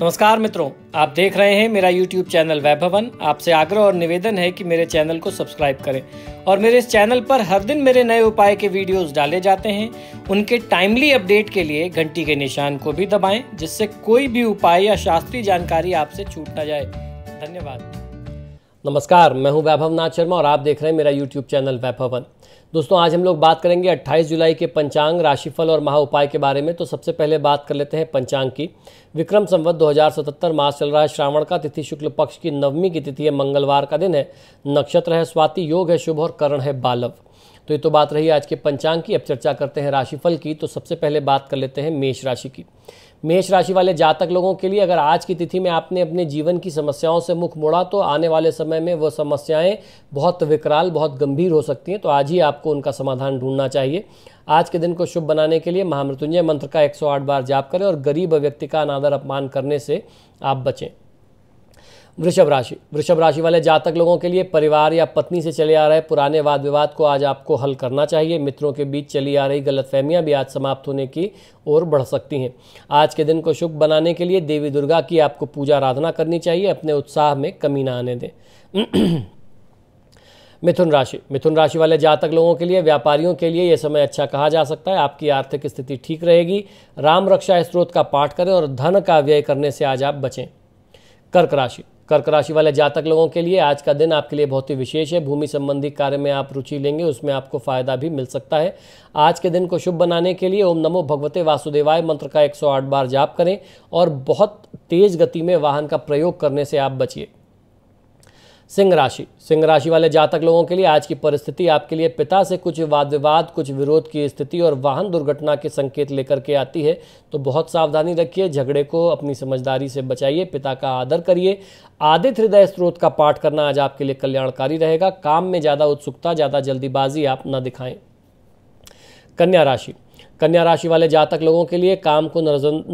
नमस्कार मित्रों आप देख रहे हैं मेरा यूट्यूब चैनल वैभवन आपसे आग्रह और निवेदन है कि मेरे चैनल को सब्सक्राइब करें और मेरे इस चैनल पर हर दिन मेरे नए उपाय के वीडियोस डाले जाते हैं उनके टाइमली अपडेट के लिए घंटी के निशान को भी दबाएं जिससे कोई भी उपाय या शास्त्रीय जानकारी आपसे छूट ना जाए धन्यवाद नमस्कार मैं हूं वैभव नाथ शर्मा और आप देख रहे हैं मेरा यूट्यूब चैनल वैभवन दोस्तों आज हम लोग बात करेंगे 28 जुलाई के पंचांग राशिफल और महा उपाय के बारे में तो सबसे पहले बात कर लेते हैं पंचांग की विक्रम संवत 2077 मास चल रहा है श्रावण का तिथि शुक्ल पक्ष की नवमी की तिथि है मंगलवार का दिन है नक्षत्र है स्वाति योग है शुभ और करण है बालव तो ये तो बात रही आज के पंचांग की अब चर्चा करते हैं राशिफल की तो सबसे पहले बात कर लेते हैं मेष राशि की मेष राशि वाले जातक लोगों के लिए अगर आज की तिथि में आपने अपने जीवन की समस्याओं से मुख मोड़ा तो आने वाले समय में वह समस्याएं बहुत विकराल बहुत गंभीर हो सकती हैं तो आज ही आपको उनका समाधान ढूंढना चाहिए आज के दिन को शुभ बनाने के लिए महामृत्युंजय मंत्र का 108 बार जाप करें और गरीब व्यक्ति का अनादर अपमान करने से आप बचें वृषभ राशि वृषभ राशि वाले जातक लोगों के लिए परिवार या पत्नी से चले आ रहे पुराने वाद विवाद को आज आपको हल करना चाहिए मित्रों के बीच चली आ रही गलतफहमियां भी आज समाप्त होने की ओर बढ़ सकती हैं आज के दिन को शुभ बनाने के लिए देवी दुर्गा की आपको पूजा आराधना करनी चाहिए अपने उत्साह में कमी ना आने दें मिथुन राशि मिथुन राशि वाले जातक लोगों के लिए व्यापारियों के लिए यह समय अच्छा कहा जा सकता है आपकी आर्थिक स्थिति ठीक रहेगी राम रक्षा स्त्रोत का पाठ करें और धन का व्यय करने से आज आप बचें कर्क राशि कर्क राशि वाले जातक लोगों के लिए आज का दिन आपके लिए बहुत ही विशेष है भूमि संबंधी कार्य में आप रुचि लेंगे उसमें आपको फायदा भी मिल सकता है आज के दिन को शुभ बनाने के लिए ओम नमो भगवते वासुदेवाय मंत्र का 108 बार जाप करें और बहुत तेज गति में वाहन का प्रयोग करने से आप बचिए सिंह राशि सिंह राशि वाले जातक लोगों के लिए आज की परिस्थिति आपके लिए पिता से कुछ वाद विवाद कुछ विरोध की स्थिति और वाहन दुर्घटना के संकेत लेकर के आती है तो बहुत सावधानी रखिए झगड़े को अपनी समझदारी से बचाइए पिता का आदर करिए आदित हृदय स्रोत का पाठ करना आज आपके लिए कल्याणकारी रहेगा काम में ज़्यादा उत्सुकता ज़्यादा जल्दीबाजी आप न दिखाएं कन्या राशि कन्या राशि वाले जातक लोगों के लिए काम को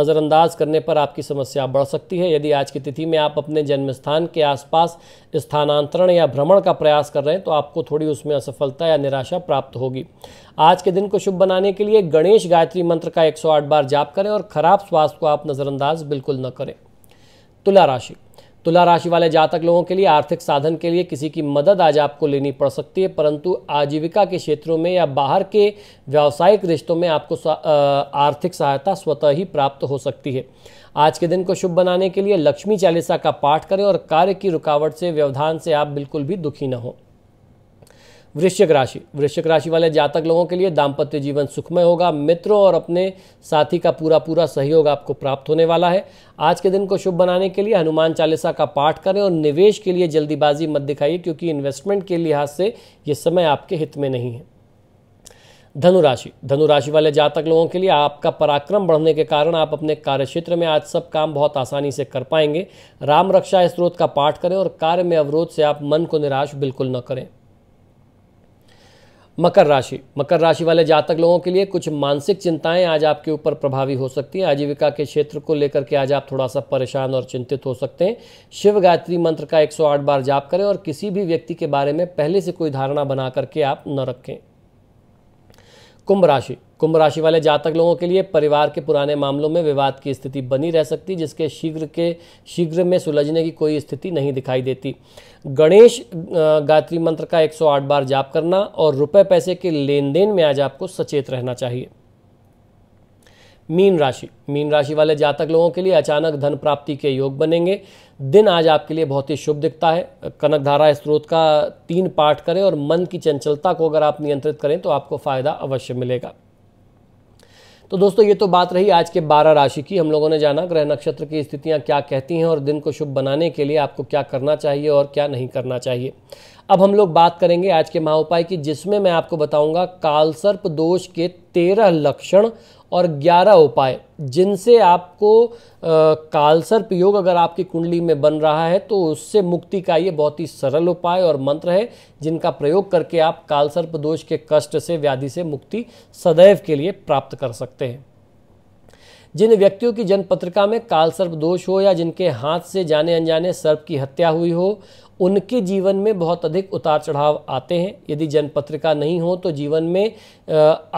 नज़रअंदाज करने पर आपकी समस्या बढ़ सकती है यदि आज की तिथि में आप अपने जन्म स्थान के आसपास स्थानांतरण या भ्रमण का प्रयास कर रहे हैं तो आपको थोड़ी उसमें असफलता या निराशा प्राप्त होगी आज के दिन को शुभ बनाने के लिए गणेश गायत्री मंत्र का 108 बार जाप करें और खराब स्वास्थ्य को आप नज़रअंदाज बिल्कुल न करें तुला राशि तुला राशि वाले जातक लोगों के लिए आर्थिक साधन के लिए किसी की मदद आज आपको लेनी पड़ सकती है परंतु आजीविका के क्षेत्रों में या बाहर के व्यावसायिक रिश्तों में आपको आर्थिक सहायता स्वतः ही प्राप्त हो सकती है आज के दिन को शुभ बनाने के लिए लक्ष्मी चालीसा का पाठ करें और कार्य की रुकावट से व्यवधान से आप बिल्कुल भी दुखी न हों वृश्चिक राशि वृश्चिक राशि वाले जातक लोगों के लिए दाम्पत्य जीवन सुखमय होगा मित्रों और अपने साथी का पूरा पूरा सहयोग आपको प्राप्त होने वाला है आज के दिन को शुभ बनाने के लिए हनुमान चालीसा का पाठ करें और निवेश के लिए जल्दीबाजी मत दिखाइए क्योंकि इन्वेस्टमेंट के लिहाज से ये समय आपके हित में नहीं है धनुराशि धनुराशि वाले जातक लोगों के लिए आपका पराक्रम बढ़ने के कारण आप अपने कार्य क्षेत्र में आज सब काम बहुत आसानी से कर पाएंगे राम रक्षा स्त्रोत का पाठ करें और कार्य में अवरोध से आप मन को निराश बिल्कुल न करें मकर राशि मकर राशि वाले जातक लोगों के लिए कुछ मानसिक चिंताएं आज आपके ऊपर प्रभावी हो सकती हैं आजीविका के क्षेत्र को लेकर के आज आप थोड़ा सा परेशान और चिंतित हो सकते हैं शिव गायत्री मंत्र का 108 बार जाप करें और किसी भी व्यक्ति के बारे में पहले से कोई धारणा बना करके आप न रखें कुंभ राशि कुंभ राशि वाले जातक लोगों के लिए परिवार के पुराने मामलों में विवाद की स्थिति बनी रह सकती जिसके शीघ्र के शीघ्र में सुलझने की कोई स्थिति नहीं दिखाई देती गणेश गायत्री मंत्र का 108 बार जाप करना और रुपए पैसे के लेन देन में आज आपको सचेत रहना चाहिए मीन राशि मीन राशि वाले जातक लोगों के लिए अचानक धन प्राप्ति के योग बनेंगे दिन आज आपके लिए बहुत ही शुभ दिखता है कनक धारा स्त्रोत का तीन पाठ करें और मन की चंचलता को अगर आप नियंत्रित करें तो आपको फायदा अवश्य मिलेगा तो दोस्तों ये तो बात रही आज के बारह राशि की हम लोगों ने जाना ग्रह नक्षत्र की स्थितियां क्या कहती हैं और दिन को शुभ बनाने के लिए आपको क्या करना चाहिए और क्या नहीं करना चाहिए अब हम लोग बात करेंगे आज के महाउपाय की जिसमें मैं आपको बताऊंगा कालसर्प दोष के तेरह लक्षण और ग्यारह उपाय जिनसे आपको कालसर्प योग अगर आपकी कुंडली में बन रहा है तो उससे मुक्ति का ये बहुत ही सरल उपाय और मंत्र है जिनका प्रयोग करके आप कालसर्प दोष के कष्ट से व्याधि से मुक्ति सदैव के लिए प्राप्त कर सकते हैं जिन व्यक्तियों की जन्म पत्रिका में कालसर्प दोष हो या जिनके हाथ से जाने अनजाने सर्प की हत्या हुई हो उनके जीवन में बहुत अधिक उतार चढ़ाव आते हैं यदि जनपत्रिका नहीं हो तो जीवन में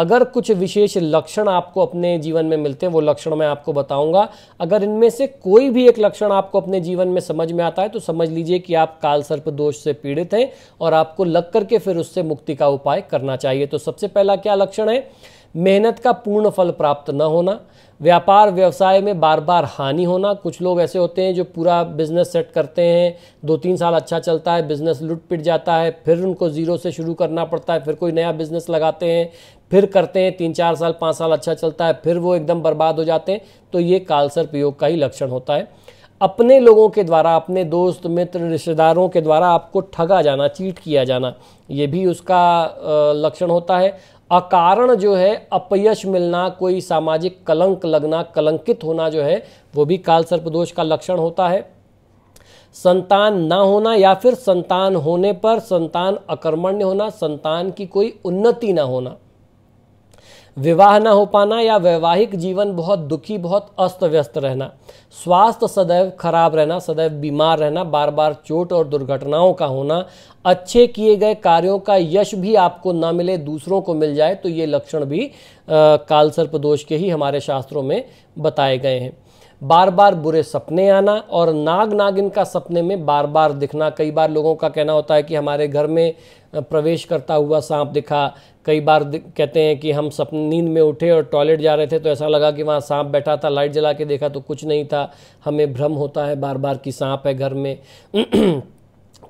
अगर कुछ विशेष लक्षण आपको अपने जीवन में मिलते हैं वो लक्षण मैं आपको बताऊंगा अगर इनमें से कोई भी एक लक्षण आपको अपने जीवन में समझ में आता है तो समझ लीजिए कि आप काल सर्प दोष से पीड़ित हैं और आपको लग करके फिर उससे मुक्ति का उपाय करना चाहिए तो सबसे पहला क्या लक्षण है मेहनत का पूर्ण फल प्राप्त न होना व्यापार व्यवसाय में बार बार हानि होना कुछ लोग ऐसे होते हैं जो पूरा बिजनेस सेट करते हैं दो तीन साल अच्छा चलता है बिजनेस लुट पिट जाता है फिर उनको ज़ीरो से शुरू करना पड़ता है फिर कोई नया बिजनेस लगाते हैं फिर करते हैं तीन चार साल पाँच साल अच्छा चलता है फिर वो एकदम बर्बाद हो जाते हैं तो ये कालसर्प योग का ही लक्षण होता है अपने लोगों के द्वारा अपने दोस्त मित्र रिश्तेदारों के द्वारा आपको ठगा जाना चीट किया जाना ये भी उसका लक्षण होता है अकारण जो है अपयश मिलना कोई सामाजिक कलंक लगना कलंकित होना जो है वो भी काल सर्पदोष का लक्षण होता है संतान ना होना या फिर संतान होने पर संतान अकर्मण्य होना संतान की कोई उन्नति ना होना विवाह न हो पाना या वैवाहिक जीवन बहुत दुखी बहुत अस्त व्यस्त रहना स्वास्थ्य सदैव खराब रहना सदैव बीमार रहना बार बार चोट और दुर्घटनाओं का होना अच्छे किए गए कार्यों का यश भी आपको ना मिले दूसरों को मिल जाए तो ये लक्षण भी कालसर्प दोष के ही हमारे शास्त्रों में बताए गए हैं बार बार बुरे सपने आना और नाग नागिन का सपने में बार बार दिखना कई बार लोगों का कहना होता है कि हमारे घर में प्रवेश करता हुआ सांप दिखा कई बार कहते हैं कि हम सपने नींद में उठे और टॉयलेट जा रहे थे तो ऐसा लगा कि वहाँ सांप बैठा था लाइट जला के देखा तो कुछ नहीं था हमें भ्रम होता है बार बार कि सांप है घर में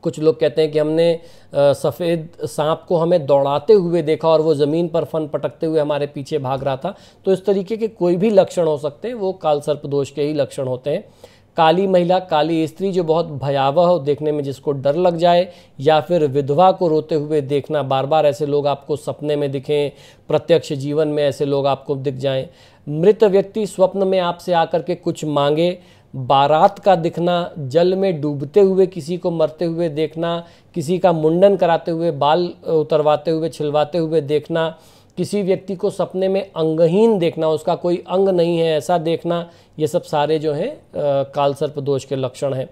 कुछ लोग कहते हैं कि हमने सफ़ेद सांप को हमें दौड़ाते हुए देखा और वो ज़मीन पर फन पटकते हुए हमारे पीछे भाग रहा था तो इस तरीके के कोई भी लक्षण हो सकते हैं वो काल सर्प दोष के ही लक्षण होते हैं काली महिला काली स्त्री जो बहुत भयावह हो देखने में जिसको डर लग जाए या फिर विधवा को रोते हुए देखना बार बार ऐसे लोग आपको सपने में दिखें प्रत्यक्ष जीवन में ऐसे लोग आपको दिख जाएं मृत व्यक्ति स्वप्न में आपसे आकर के कुछ मांगे बारात का दिखना जल में डूबते हुए किसी को मरते हुए देखना किसी का मुंडन कराते हुए बाल उतरवाते हुए छिलवाते हुए देखना किसी व्यक्ति को सपने में अंगहीन देखना उसका कोई अंग नहीं है ऐसा देखना ये सब सारे जो हैं कालसर्प दोष के लक्षण हैं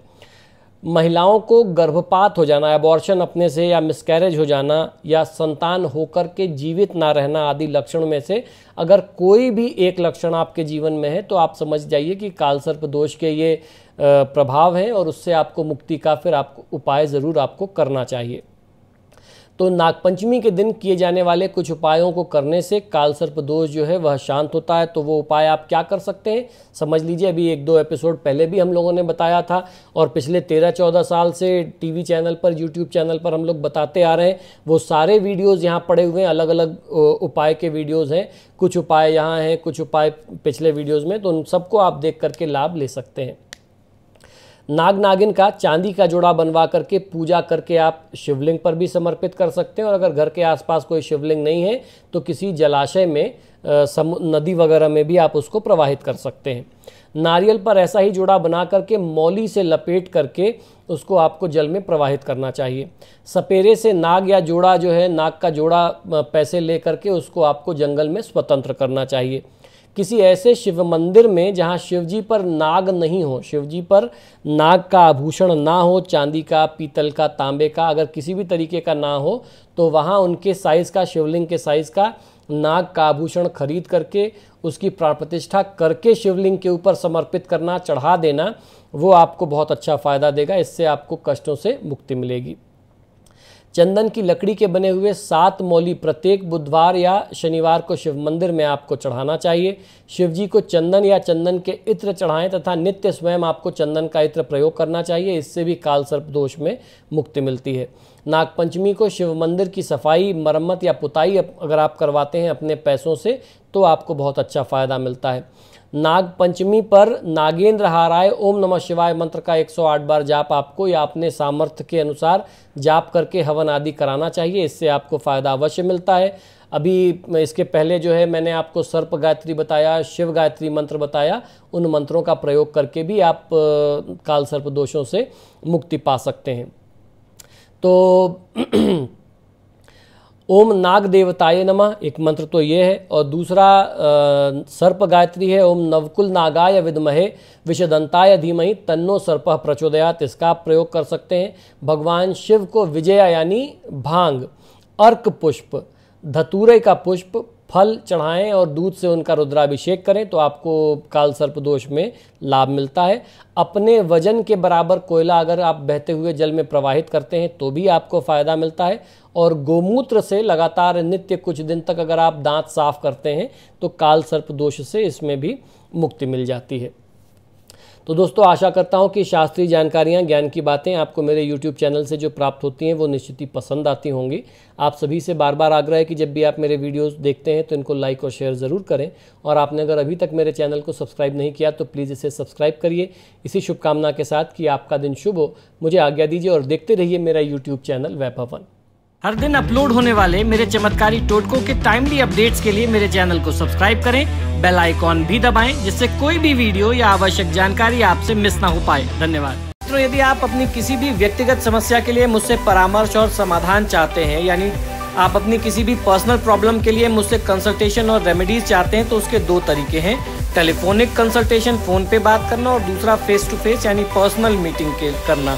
महिलाओं को गर्भपात हो जाना एबॉर्शन अपने से या मिसकैरेज हो जाना या संतान होकर के जीवित ना रहना आदि लक्षण में से अगर कोई भी एक लक्षण आपके जीवन में है तो आप समझ जाइए कि कालसर्प दोष के ये प्रभाव हैं और उससे आपको मुक्ति का फिर आपको उपाय ज़रूर आपको करना चाहिए तो नागपंचमी के दिन किए जाने वाले कुछ उपायों को करने से कालसर्प दोष जो है वह शांत होता है तो वो उपाय आप क्या कर सकते हैं समझ लीजिए अभी एक दो एपिसोड पहले भी हम लोगों ने बताया था और पिछले तेरह चौदह साल से टीवी चैनल पर यूट्यूब चैनल पर हम लोग बताते आ रहे हैं वो सारे वीडियोज़ यहाँ पड़े हुए हैं अलग अलग उपाय के वीडियोज़ हैं कुछ उपाय यहाँ हैं कुछ उपाय पिछले वीडियोज़ में तो उन सबको आप देख करके लाभ ले सकते हैं नाग नागिन का चांदी का जोड़ा बनवा करके पूजा करके आप शिवलिंग पर भी समर्पित कर सकते हैं और अगर घर के आसपास कोई शिवलिंग नहीं है तो किसी जलाशय में सम नदी वगैरह में भी आप उसको प्रवाहित कर सकते हैं नारियल पर ऐसा ही जोड़ा बना करके मौली से लपेट करके उसको आपको जल में प्रवाहित करना चाहिए सपेरे से नाग या जोड़ा जो है नाग का जोड़ा पैसे ले करके उसको आपको जंगल में स्वतंत्र करना चाहिए किसी ऐसे शिव मंदिर में जहाँ शिवजी पर नाग नहीं हो शिवजी पर नाग का आभूषण ना हो चांदी का पीतल का तांबे का अगर किसी भी तरीके का ना हो तो वहाँ उनके साइज़ का शिवलिंग के साइज़ का नाग का आभूषण खरीद करके उसकी प्राण प्रतिष्ठा करके शिवलिंग के ऊपर समर्पित करना चढ़ा देना वो आपको बहुत अच्छा फ़ायदा देगा इससे आपको कष्टों से मुक्ति मिलेगी चंदन की लकड़ी के बने हुए सात मौली प्रत्येक बुधवार या शनिवार को शिव मंदिर में आपको चढ़ाना चाहिए शिव जी को चंदन या चंदन के इत्र चढ़ाएं तथा नित्य स्वयं आपको चंदन का इत्र प्रयोग करना चाहिए इससे भी काल सर्प दोष में मुक्ति मिलती है नागपंचमी को शिव मंदिर की सफाई मरम्मत या पुताई अगर आप करवाते हैं अपने पैसों से तो आपको बहुत अच्छा फ़ायदा मिलता है नाग पंचमी पर नागेंद्र हाराय ओम नमः शिवाय मंत्र का 108 बार जाप आपको या अपने सामर्थ्य के अनुसार जाप करके हवन आदि कराना चाहिए इससे आपको फ़ायदा अवश्य मिलता है अभी इसके पहले जो है मैंने आपको सर्प गायत्री बताया शिव गायत्री मंत्र बताया उन मंत्रों का प्रयोग करके भी आप काल सर्प दोषों से मुक्ति पा सकते हैं तो ओम नाग देवताय नमः एक मंत्र तो ये है और दूसरा आ, सर्प गायत्री है ओम नवकुल नागाय विदमहे विषदंताय धीमहि तन्नो सर्प प्रचोदयात इसका प्रयोग कर सकते हैं भगवान शिव को विजया यानी भांग अर्क पुष्प धतूरे का पुष्प फल चढ़ाएं और दूध से उनका रुद्राभिषेक करें तो आपको काल सर्प दोष में लाभ मिलता है अपने वजन के बराबर कोयला अगर आप बहते हुए जल में प्रवाहित करते हैं तो भी आपको फ़ायदा मिलता है और गोमूत्र से लगातार नित्य कुछ दिन तक अगर आप दांत साफ करते हैं तो काल सर्प दोष से इसमें भी मुक्ति मिल जाती है तो दोस्तों आशा करता हूँ कि शास्त्रीय जानकारियाँ ज्ञान की बातें आपको मेरे यूट्यूब चैनल से जो प्राप्त होती हैं वो निश्चित ही पसंद आती होंगी आप सभी से बार बार आग्रह है कि जब भी आप मेरे वीडियोस देखते हैं तो इनको लाइक और शेयर ज़रूर करें और आपने अगर अभी तक मेरे चैनल को सब्सक्राइब नहीं किया तो प्लीज़ इसे सब्सक्राइब करिए इसी शुभकामना के साथ कि आपका दिन शुभ हो मुझे आज्ञा दीजिए और देखते रहिए मेरा यूट्यूब चैनल वैभवन हर दिन अपलोड होने वाले मेरे चमत्कारी टोटकों के टाइमली अपडेट्स के लिए मेरे चैनल को सब्सक्राइब करें बेल आइकॉन भी दबाएं जिससे कोई भी वीडियो या आवश्यक जानकारी आपसे मिस ना हो पाए धन्यवाद मित्रों यदि आप अपनी किसी भी व्यक्तिगत समस्या के लिए मुझसे परामर्श और समाधान चाहते हैं यानी आप अपनी किसी भी पर्सनल प्रॉब्लम के लिए मुझसे कंसल्टेशन और रेमेडीज चाहते हैं तो उसके दो तरीके हैं टेलीफोनिक कंसल्टेशन फ़ोन पे बात करना और दूसरा फेस टू फेस यानी पर्सनल मीटिंग के करना